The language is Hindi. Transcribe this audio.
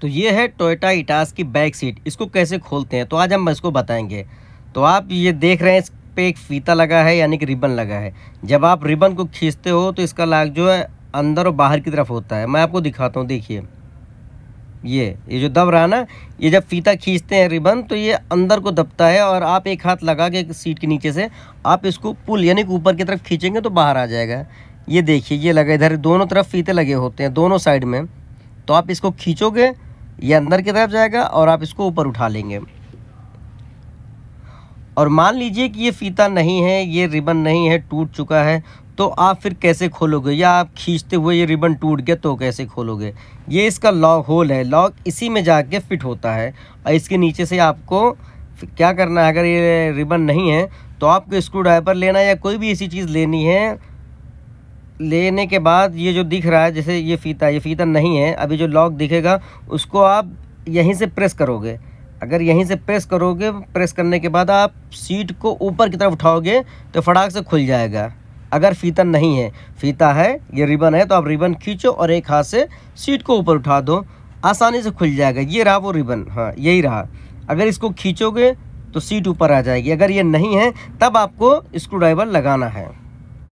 तो ये है टोयोटा इटास की बैक सीट इसको कैसे खोलते हैं तो आज हम इसको बताएंगे तो आप ये देख रहे हैं इस पर एक फीता लगा है यानी कि रिबन लगा है जब आप रिबन को खींचते हो तो इसका लाग जो है अंदर और बाहर की तरफ होता है मैं आपको दिखाता हूँ देखिए ये ये जो दब रहा ना ये जब फीता खींचते हैं रिबन तो ये अंदर को दबता है और आप एक हाथ लगा के सीट के नीचे से आप इसको पुल यानी कि ऊपर की तरफ खींचेंगे तो बाहर आ जाएगा ये देखिए ये लगा इधर दोनों तरफ फीते लगे होते हैं दोनों साइड में तो आप इसको खींचोगे ये अंदर की तरफ जाएगा और आप इसको ऊपर उठा लेंगे और मान लीजिए कि ये फीता नहीं है ये रिबन नहीं है टूट चुका है तो आप फिर कैसे खोलोगे या आप खींचते हुए ये रिबन टूट गया तो कैसे खोलोगे ये इसका लॉक होल है लॉक इसी में जाके फिट होता है और इसके नीचे से आपको क्या करना है अगर ये रिबन नहीं है तो आपको स्क्रू ड्राइवर लेना या कोई भी ऐसी चीज़ लेनी है लेने के बाद ये जो दिख रहा है जैसे ये फ़ीता ये फ़ीता नहीं है अभी जो लॉक दिखेगा उसको आप यहीं से प्रेस करोगे अगर यहीं से प्रेस करोगे प्रेस करने के बाद आप सीट को ऊपर की तरफ उठाओगे तो फटाक से खुल जाएगा अगर फीता नहीं है फीता है ये रिबन है तो आप रिबन खींचो और एक हाथ से सीट को ऊपर उठा दो आसानी से खुल जाएगा ये रहा वो रिबन हाँ यही रहा अगर इसको खींचोगे तो सीट ऊपर आ जाएगी अगर ये नहीं है तब आपको स्क्रू ड्राइवर लगाना है